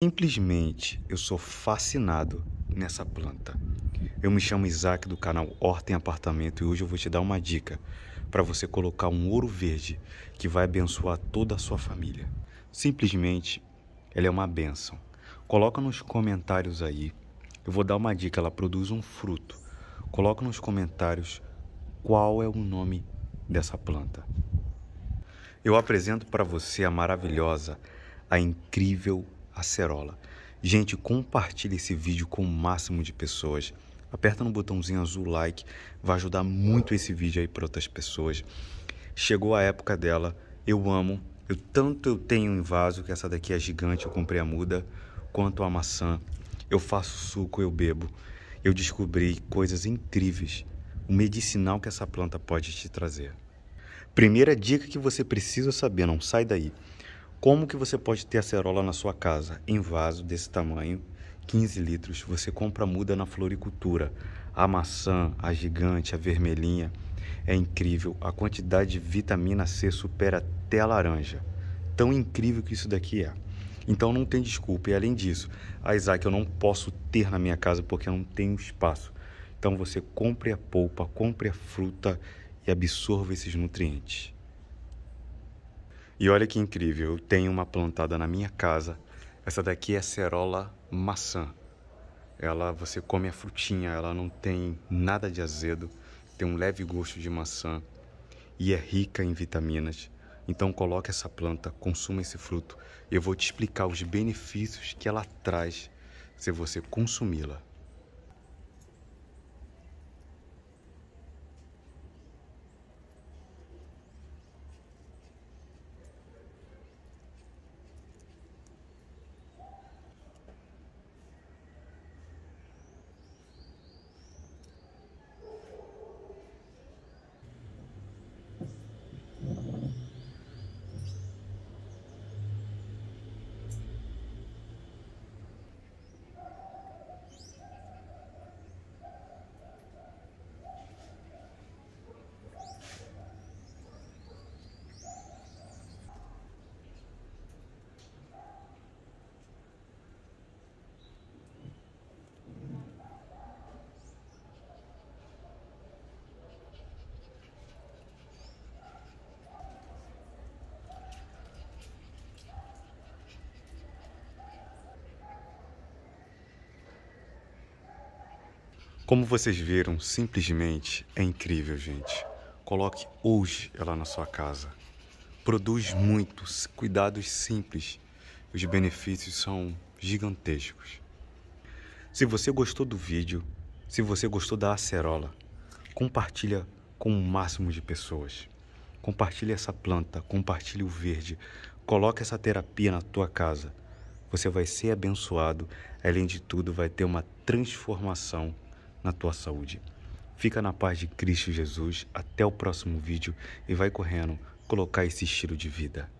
Simplesmente eu sou fascinado nessa planta. Eu me chamo Isaac do canal Horta em Apartamento e hoje eu vou te dar uma dica para você colocar um ouro verde que vai abençoar toda a sua família. Simplesmente ela é uma benção. Coloca nos comentários aí. Eu vou dar uma dica, ela produz um fruto. Coloca nos comentários qual é o nome dessa planta. Eu apresento para você a maravilhosa, a incrível acerola. Gente, compartilhe esse vídeo com o máximo de pessoas. Aperta no botãozinho azul like, vai ajudar muito esse vídeo aí para outras pessoas. Chegou a época dela, eu amo. Eu tanto eu tenho em vaso que essa daqui é gigante, eu comprei a muda, quanto a maçã. Eu faço suco, eu bebo. Eu descobri coisas incríveis, o medicinal que essa planta pode te trazer. Primeira dica que você precisa saber, não sai daí. Como que você pode ter acerola na sua casa? Em vaso desse tamanho, 15 litros, você compra muda na floricultura. A maçã, a gigante, a vermelhinha. É incrível, a quantidade de vitamina C supera até a laranja. Tão incrível que isso daqui é. Então não tem desculpa. E além disso, a Isaac eu não posso ter na minha casa porque eu não tenho espaço. Então você compre a polpa, compre a fruta e absorva esses nutrientes. E olha que incrível, eu tenho uma plantada na minha casa. Essa daqui é cerola maçã. Ela você come a frutinha, ela não tem nada de azedo, tem um leve gosto de maçã e é rica em vitaminas. Então coloque essa planta, consuma esse fruto. Eu vou te explicar os benefícios que ela traz se você consumi-la. Como vocês viram, simplesmente é incrível, gente. Coloque hoje ela na sua casa. Produz muitos cuidados simples. Os benefícios são gigantescos. Se você gostou do vídeo, se você gostou da acerola, compartilha com o máximo de pessoas. Compartilhe essa planta, compartilhe o verde, coloque essa terapia na tua casa. Você vai ser abençoado, além de tudo, vai ter uma transformação na tua saúde. Fica na paz de Cristo Jesus. Até o próximo vídeo e vai correndo colocar esse estilo de vida.